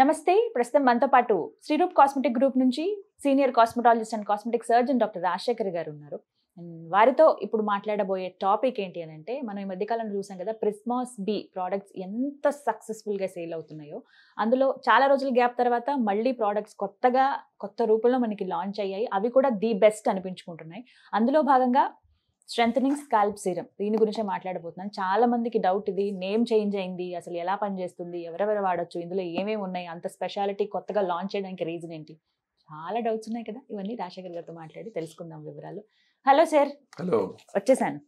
నమస్తే ప్రస్తుతం మనతో పాటు శ్రీరూప్ కాస్మెటిక్ గ్రూప్ నుంచి senior cosmetologist and cosmetic surgeon doctor Rajasekhar garu ఉన్నారు వారితో ఇప్పుడు మాట్లాడబోయే టాపిక్ ఏంటి అని అంటే మనం ఈ మధ్యకాలంలో చూసాం కదా ప్రిస్మాస్ బి ప్రోడక్ట్స్ ఎంత సక్సెస్ఫుల్గా సేల్ అవుతున్నాయో అందులో చాలా రోజుల గ్యాప్ తర్వాత మళ్ళీ ప్రోడక్ట్స్ కొత్తగా కొత్త రూపంలో మనకి లాంచ్ అయ్యాయి అవి కూడా ది బెస్ట్ అనిపించుకుంటున్నాయి అందులో భాగంగా స్ట్రెంథనింగ్ స్కాల్ప్ సీరం దీని గురించే మాట్లాడబోతున్నాను చాలా మందికి డౌట్ ఇది నేమ్ చేంజ్ అయింది అసలు ఎలా పనిచేస్తుంది ఎవరెవరు వాడచ్చు ఇందులో ఏమేమి ఉన్నాయి అంత స్పెషాలిటీ కొత్తగా లాంచ్ చేయడానికి రీజన్ ఏంటి చాలా డౌట్స్ ఉన్నాయి కదా ఇవన్నీ రాజశేఖర్ గారితో మాట్లాడి తెలుసుకుందాం వివరాలు హలో సార్ హలో వచ్చేసాను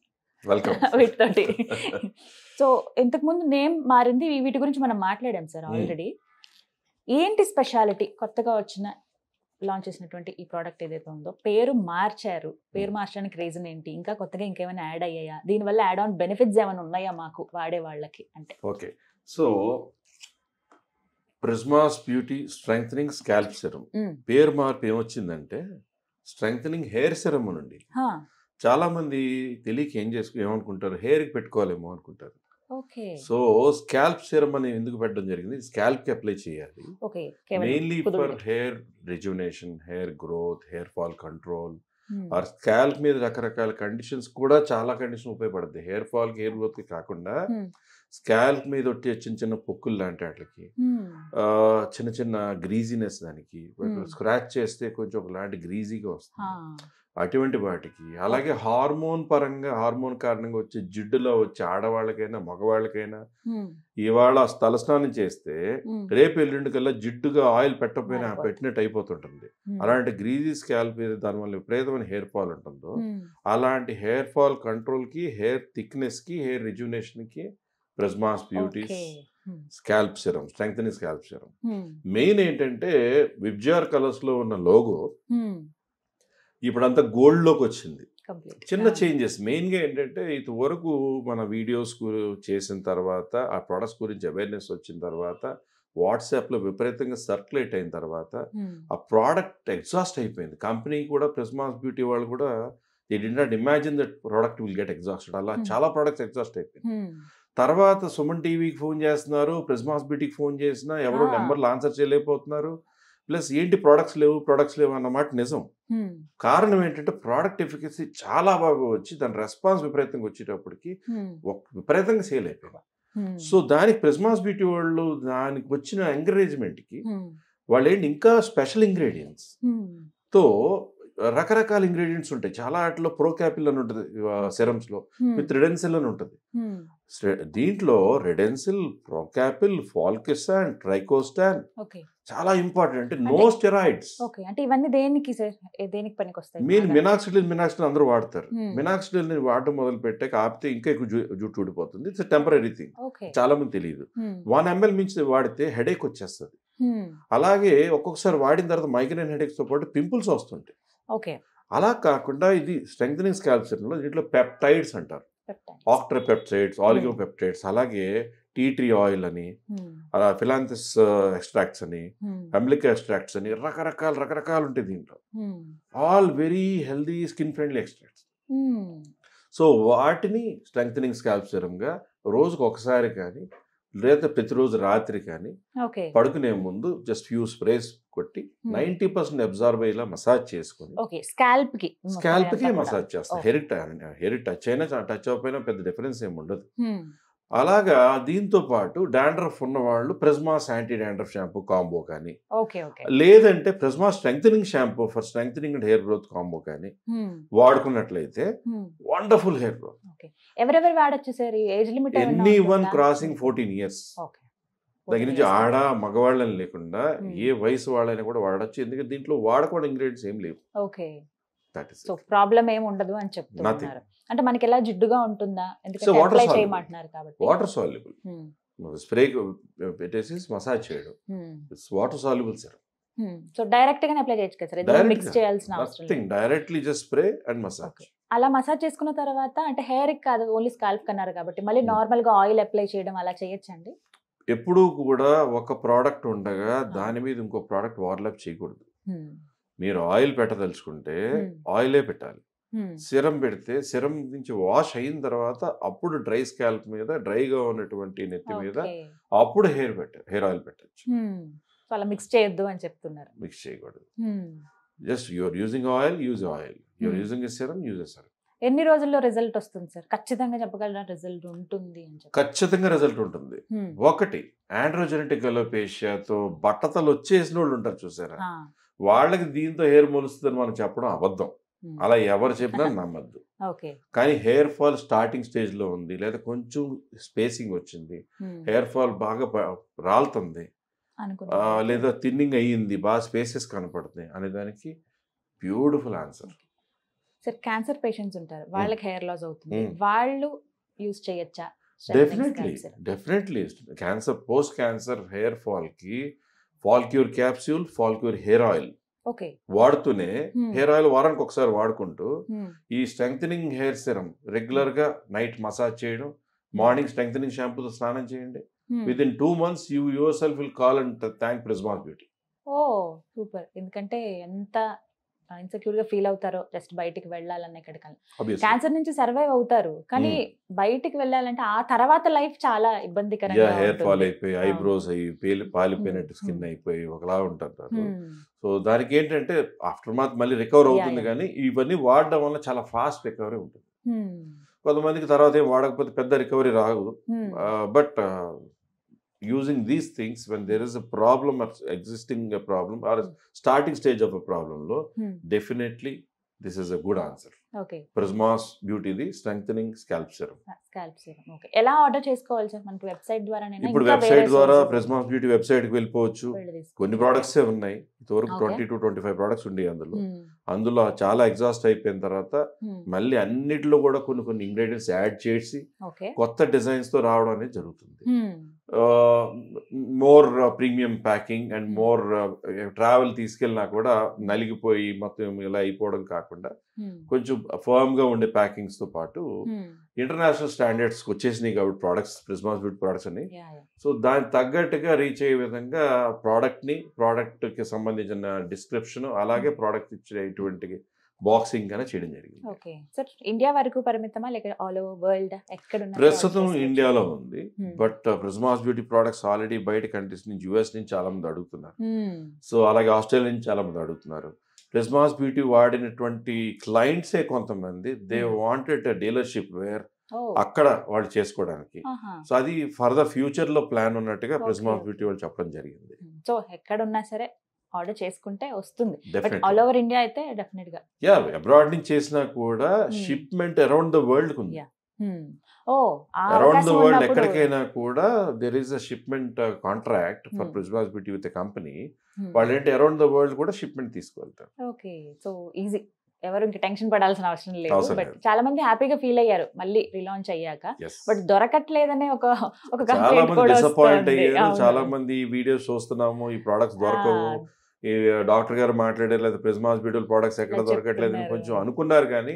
వీటితోటి సో ఇంతకుముందు నేమ్ మారింది వీటి గురించి మనం మాట్లాడాం సార్ ఆల్రెడీ hmm. ఏంటి స్పెషాలిటీ కొత్తగా వచ్చిన లాంచ్ చేసినటువంటి ఈ ప్రోడక్ట్ ఏదైతే ఉందో పేరు మార్చారు పేరు మార్చడానికి రీజన్ ఏంటి ఇంకా కొత్తగా ఇంకేమైనా యాడ్ అయ్యాయా దీనివల్ల యాడ్ ఆన్ బెనిఫిట్స్ ఏమైనా ఉన్నాయా మాకు వాడే వాళ్ళకి అంటే okay so Prismas beauty strength scalp serum పేరు మార్పు ఏమొచ్చిందంటే స్ట్రెంగ్ హెయిర్ సెరమ్ నుండి చాలా మంది తెలియక ఏం చేసుకో ఏమనుకుంటారు హెయిర్కి పెట్టుకోవాలేమో అనుకుంటారు సో స్కాల్ప్ సీరం అని ఎందుకు పెట్టడం జరిగింది స్కాల్ప్ కి అప్లై చేయాలి mainly for hair rejuvenation hair growth hair fall control or scalp మీద రకరకాల కండిషన్స్ కూడా చాలా కండిషన్ ఉపయోగపడుతుంది హెయిర్ ఫాల్ కి హెయిర్ గ్రోత్ కి కాకుండా స్కాల్ప్ మీద వచ్చే చిన్న చిన్న పొక్కులు లాంటి వాటికి చిన్న చిన్న గ్రీజీనెస్ దానికి స్క్రాచ్ చేస్తే కొంచెం ఒకలాంటి గ్రీజీగా వస్తుంది అటువంటి వాటికి అలాగే హార్మోన్ పరంగా హార్మోన్ కారణంగా వచ్చే జిడ్డులో వచ్చే ఆడవాళ్ళకైనా మగవాళ్ళకైనా ఇవాళ తలస్నానం చేస్తే రేపు ఎల్లుండి కల్లా జిడ్డుగా ఆయిల్ పెట్టకపోయినా పెట్టినట్టు అయిపోతుంటుంది అలాంటి గ్రీజీ స్కాల్ప్ దానివల్ల విపరీతమైన హెయిర్ ఫాల్ ఉంటుందో అలాంటి హెయిర్ ఫాల్ కంట్రోల్కి హెయిర్ థిక్నెస్కి హెయిర్ రిజ్యునేషన్కి Prismas beauty's scalp serum strength scalp serum main ఏంటంటే విబ్జార్ లో ఉన్న లోగో ఇప్పుడంతా గోల్డ్లోకి వచ్చింది చిన్న చేంజెస్ మెయిన్గా ఏంటంటే ఇంతవరకు మన వీడియోస్ చేసిన తర్వాత ఆ ప్రొడక్ట్స్ గురించి అవేర్నెస్ వచ్చిన తర్వాత వాట్సాప్లో విపరీతంగా సర్క్యులేట్ అయిన తర్వాత ఆ ప్రోడక్ట్ ఎగ్జాస్ట్ అయిపోయింది కంపెనీ కూడా ప్రిస్మాస్ బ్యూటీ వాళ్ళు కూడా they did not imagine that product will get exhausted అలా చాలా ప్రోడక్ట్స్ ఎగ్జాస్ట్ అయిపోయింది తర్వాత సుమన్ టీవీకి ఫోన్ చేస్తున్నారు ప్రిస్మాస్ బ్యూటీకి ఫోన్ చేసినా ఎవరో నెంబర్లు ఆన్సర్ చేయలేకపోతున్నారు ప్లస్ ఏంటి ప్రోడక్ట్స్ లేవు ప్రొడక్ట్స్ లేవు అన్నమాట నిజం కారణం ఏంటంటే ప్రోడక్ట్ ఎఫికసీ చాలా బాగా వచ్చి దాని రెస్పాన్స్ విపరీతంగా వచ్చేటప్పటికి విపరీతంగా సేల్ అయిపోయింది సో దానికి ప్రిస్మాస్ బ్యూటీ వాళ్ళు దానికి వచ్చిన ఎంకరేజ్మెంట్కి వాళ్ళు ఏంటి ఇంకా స్పెషల్ ఇంగ్రీడియంట్స్ తో రకరకాల ఇంగ్రీడియంట్స్ ఉంటాయి చాలా వాటిలో ప్రోకాపిల్ అని ఉంటుంది సెరమ్స్ లో విత్ రెడెన్సిల్ అని ఉంటుంది దీంట్లో రెడెన్సిల్ ప్రోకాపిల్ ఫాల్కిస్టాన్ ట్రైకోస్టాన్ చాలా ఇంపార్టెంట్ అంటే నో స్టెరాయిడ్స్ అంటే మీరు మినాక్సిడిల్ మినాక్సిడిల్ అందరూ వాడతారు మినాక్సిడిల్ hmm. ని వాడటం మొదలు పెట్టాక ఆపితే ఇంకా ఎక్కువ జుట్టు ఊడిపోతుంది ఇట్స్ టెంపరీ థింగ్ చాలా మంది తెలియదు వన్ ఎంఎల్ మించి వాడితే హెడేక్ వచ్చేస్తుంది hmm. అలాగే ఒక్కొక్కసారి వాడిన తర్వాత మైగ్రేన్ హెడేక్స్ తో పాటు పింపుల్స్ వస్తుంటాయి ఓకే అలా కాకుండా ఇది స్ట్రెంగ్థనింగ్ లో దీంట్లో పెప్టైడ్స్ అంటారు ఆక్టర్ పెప్టైడ్స్ ఆలిగో పెప్టైడ్స్ అలాగే టీ ట్రీ ఆయిల్ అని అలా ఫిలాంథిస్ ఎక్స్ట్రాక్ట్స్ అని అమెరికా ఎక్స్ట్రాక్ట్స్ అని రకరకాల రకరకాలు ఉంటాయి దీంట్లో all very healthy skin friendly extracts so వాటిని స్ట్రెంగ్థనింగ్ స్కాల్ప్ సిరంగా రోజుకు ఒకసారి కానీ లేదా ప్రతిరోజు రాత్రి కానీ పడుకునే ముందు జస్ట్ ఫ్యూ స్ప్రేస్ కొట్టి నైన్టీ పర్సెంట్ అబ్జర్వ్ అయ్యేలా మసాజ్ చేసుకుని స్కాల్ప్ కి మసాజ్ చేస్తాం హెరిట్ హెరిట్ టచ్ అయినా టచ్ అవ్వకపోయినా పెద్ద డిఫరెన్స్ ఏమి ఉండదు అలాగా దీంతో పాటు డాండ్రఫ్ ఉన్న వాళ్ళు Prisma anti dandruff shampoo combo కానీ లేదంటే Prisma strengthening shampoo for strengthening and hair growth combo కానీ వాడుకున్నట్లయితే వండర్ఫుల్ హెయిర్ గ్రోత్ ఎవరెవరు వాడచ్చు sir age limit any one crossing fourteen years దగ్గర నుంచి ఆడ మగవాళ్ళని లేకుండా ఏ వయసు వాళ్ళని కూడా వాడచ్చు ఎందుకంటే దీంట్లో వాడకూడ ఇంగ్రీడియంట్స్ ఏం లేవు దట్ ఇస్ ప్రాబ్లం ఏమి ఉండదు అని చెప్తున్నారు అంటే మనకి ఎలా జిడ్డుగా ఉంటుందా ఎందుకంటే చేయమంటున్నారు కాబట్టి వాటర్ సాల్యుబుల్ స్ప్రే పెట్టేసి మసాజ్ చేయడం water soluble serum so direct గా అప్లై చేయొచ్చు కదా సార్ మిక్స్ చేయాల్సిన అవసరం directly just spray and massage అలా మసాజ్ చేసుకున్న తర్వాత అంటే హెయిర్ కాదు ఓన్లీ స్కాల్ప్ కన్నారు కాబట్టి మళ్ళీ నార్మల్ hmm. గా ఆయిల్ అప్లై చేయడం అలా చేయొచ్చండి ఎప్పుడూ కూడా ఒక ప్రోడక్ట్ ఉండగా ah. దాని మీద ఇంకో ప్రోడక్ట్ వార్లప్ చేయకూడదు hmm. మీరు ఆయిల్ పెట్టదలుచుకుంటే ఆయిలే hmm. పెట్టాలి సిరం పెడితే సిరం నుంచి వాష్ అయిన తర్వాత అప్పుడు డ్రై స్కాల్ప్ మీద డ్రైగా ఉన్నటువంటి నెత్తి మీద అప్పుడు హెయిర్ పెట్ట హెయిర్ ఆయిల్ పెట్టచ్చు అలా మిక్స్ చేయొద్దు అని చెప్తున్నారు మిక్స్ చేయకూడదు just you're using oil use oil you're using serum use serum ఎన్ని రోజుల్లో రిజల్ట్ వస్తుంది సార్ ఖచ్చితంగా చెప్పగలరా రిజల్ట్ ఉంటుంది ఖచ్చితంగా రిజల్ట్ ఉంటుంది ఒకటి ఆండ్రోజెనెటిక్ అలోపేషియాతో బట్టతలు వచ్చేసిన వాళ్ళు ఉంటారు చూసారా వాళ్ళకి దీంతో హెయిర్ మొలుస్తుందని మనం చెప్పడం అబద్ధం అలా ఎవరు చెప్పినా నమ్మద్దు కానీ హెయిర్ ఫాల్ స్టార్టింగ్ స్టేజ్ లో ఉంది లేదా కొంచెం స్పేసింగ్ వచ్చింది హెయిర్ ఫాల్ బాగా రాలుతుంది లేదా థిన్నింగ్ అయ్యింది బాగా స్పేసెస్ కనపడుతుంది అనే దానికి beautiful answer sir cancer patients ఉంటారు వాళ్ళకి హెయిర్ లాస్ అవుతుంది వాళ్ళు యూస్ చేయొచ్చా definitely definitely cancer post cancer hair ఫాల్కి fallcure capsule fallcure hair oil వాడుతూనే హెయిర్ ఆయిల్ వారానికి ఒకసారి వాడుకుంటూ ఈ స్ట్రెంగ్నింగ్ హెయిర్ సిరం రెగ్యులర్ గా నైట్ మసాజ్ చేయడం మార్నింగ్ షాంపూ షాంపూతో స్నానం చేయండి within two months you yourself will call and thank Prismas beauty oh super ఎందుకంటే ఎంత ఇన్సెక్యూర్ గా ఫీల్ అవుతారో జస్ట్ బయటికి వెళ్ళాలన్న ఎక్కడికల్లా క్యాన్సర్ నుంచి సర్వైవ్ అవుతారు కానీ hmm. బయటికి వెళ్ళాలంటే ఆ తర్వాత లైఫ్ చాలా ఇబ్బందికరంగా హెయిర్ ఫాల్ అయిపోయి ఐబ్రోస్ అయ్యి పేలి hmm, పాలిపోయినట్టు స్కిన్ hmm. అయిపోయి ఒకలా ఉంటారు సో దానికి ఏంటంటే ఆఫ్టర్ మాత్ మళ్ళీ రికవర్ అవుతుంది కానీ ఇవన్నీ వాడడం వల్ల చాలా ఫాస్ట్ రికవరీ ఉంటుంది కొంతమందికి తర్వాత ఏం వాడకపోతే పెద్ద రికవరీ రాదు but uh, using these things when there is a problem or existing a problem or a starting stage of a problem low hmm. definitely this is Prismas beauty the strength scalp serum ఎలా order చేసుకోవాలి sir మనకి website ద్వారా ఇప్పుడు website ద్వారా ప్రిజ్మాస్ beauty website కి వెళ్ళిపోవచ్చు కొన్ని products ఉన్నాయి ఇంతవరకు twenty two twenty five products ఉండే అందులో hmm. అందులో చాలా ఎగ్జాస్ట్ అయిపోయిన తర్వాత hmm. మళ్ళీ అన్నిటిలో కూడా కొన్ని కొన్ని ఇంగ్రీడియంట్స్ యాడ్ చేసి కొత్త డిజైన్స్ తో రావడం అనేది జరుగుతుంది hmm. More premium packing and more travel తీసుకెళ్ళినా కూడా నలిగిపోయి మొత్తం ఇలా అయిపోవడం కాకుండా hmm. కొంచెం ఫర్మ్ గా ఉండే ప్యాకింగ్స్తో పాటు ఇంటర్నేషనల్ hmm. స్టాండర్డ్స్ వచ్చేసినాయి కాబట్టి ప్రోడక్ట్స్ ప్రిస్మాస్ బ్యూట్ ప్రోడక్ట్స్ అని సో దానికి తగ్గట్టుగా రీచ్ అయ్యే విధంగా ప్రోడక్ట్ని కి సంబంధించిన డిస్క్రిప్షన్ అలాగే ప్రోడక్ట్ hmm. ఇచ్చేటువంటి బాక్సింగ్ గానే చేయడం జరిగింది ఓకే సార్ ఇండియా వరకు పరిమితమా లేక ఆల్ ఓవర్ వరల్డ్ ఎక్కడ ప్రస్తుతం ఇండియాలో ఉంది but Prismas beauty products already బయట కంట్రీస్ నుంచి యుఎస్ నుంచి చాలా మంది అడుగుతున్నారు సో అలాగే ఆస్ట్రేలియా నుంచి చాలా మంది అడుగుతున్నారు ప్రిజ్మాస్ బ్యూటీ వాడినటువంటి క్లయింట్సే కొంతమంది దే వాంటెడ్ డీలర్షిప్ వేర్ అక్కడ వాళ్ళు చేసుకోవడానికి సో అది ఫర్ ద ఫ్యూచర్ లో ప్లాన్ ఉన్నట్టుగా ప్రిజ్మా బ్యూటీ వాళ్ళు చెప్పడం జరిగింది సో ఉన్నా సరే ఆర్డర్ చేసుకుంటే వస్తుంది బట్ ఆల్ ఓవర్ ఇండియా అయితే డెఫినెట్ గా యా అబ్రాడ్ నుంచి చేసినా కూడా షిప్మెంట్ అరౌండ్ ద వరల్డ్ ఉంది ఓ అరౌండ్ ద వరల్డ్ ఎక్కడికైనా కూడా there is a shipment contract for Prismas beauty with company వాళ్ళు ఏంటి అరౌండ్ ద వరల్డ్ కూడా షిప్మెంట్ తీసుకువెళ్తారు ఓకే సో ఈజీ ఎవరు ఇంకా టెన్షన్ పడాల్సిన అవసరం లేదు బట్ చాలా మంది హ్యాపీగా ఫీల్ అయ్యారు మళ్ళీ రిలాంచ్ అయ్యాక బట్ దొరకట్లేదనే ఒక ఒక చాలా మంది డిసప్పాయింట్ అయ్యారు చాలా మంది వీడియోస్ చూస్తున్నాము ఈ ప్రొడక్ట్స్ దొరకవు ఈ డాక్టర్ గారు మాట్లాడారు లేదా ప్రిజ్మా హాస్పిటల్ ప్రోడక్ట్స్ ఎక్కడ దొరకట్లేదు అని కొంచెం అనుకున్నారు కానీ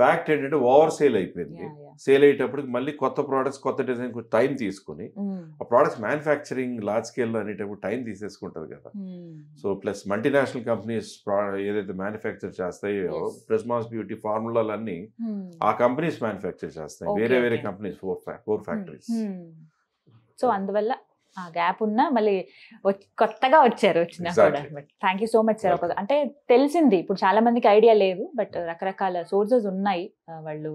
ఫ్యాక్ట్ ఏంటంటే ఓవర్ సేల్ అయిపోయింది సేల్ అయ్యేటప్పటికి మళ్ళీ కొత్త ప్రోడక్ట్స్ కొత్త డిజైన్ కొంచెం టైం తీసుకుని ఆ ప్రోడక్ట్స్ మ్యానుఫ్యాక్చరింగ్ లార్జ్ స్కేల్లో అనేటప్పుడు టైం తీసేసుకుంటుంది కదా సో ప్లస్ మల్టీనేషనల్ కంపెనీస్ ఏదైతే మ్యానుఫ్యాక్చర్ చేస్తాయో ప్రిస్మాస్ బ్యూటీ ఫార్ములాలన్నీ ఆ కంపెనీస్ మ్యానుఫ్యాక్చర్ చేస్తాయి వేరే వేరే companies four four factories so అందువల్ల ఆ గ్యాప్ ఉన్నా మళ్ళీ కొత్తగా వచ్చారు వచ్చిన thank you so much sir ఒక అంటే తెలిసింది ఇప్పుడు చాలా మందికి ఐడియా లేదు బట్ రకరకాల సోర్సెస్ ఉన్నాయి వాళ్ళు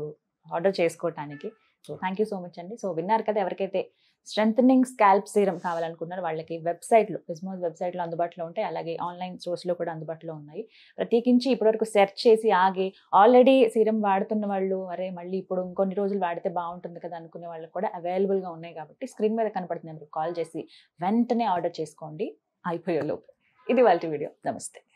ఆర్డర్ చేసుకోవటానికి so thank you so much అండి సో విన్నారు కదా ఎవరికైతే స్ట్రెంగ్ స్కాల్ప్ సీరం కావాలనుకున్నారు వాళ్ళకి వెబ్సైట్లు బిజ్మోస్ వెబ్సైట్లో అందుబాటులో ఉంటాయి అలాగే ఆన్లైన్ స్టోర్స్లో కూడా అందుబాటులో ఉన్నాయి ప్రత్యేకించి ఇప్పటివరకు సెర్చ్ చేసి ఆగి ఆల్రెడీ సీరం వాడుతున్న వాళ్ళు అరే మళ్ళీ ఇప్పుడు ఇంకొన్ని రోజులు వాడితే బాగుంటుంది కదా అనుకునే వాళ్ళకి కూడా అవైలబుల్గా ఉన్నాయి కాబట్టి స్క్రీన్ మీద కనపడుతుంది కాల్ చేసి వెంటనే ఆర్డర్ చేసుకోండి అయిపోయే లోపు ఇది వాళ్ళ వీడియో నమస్తే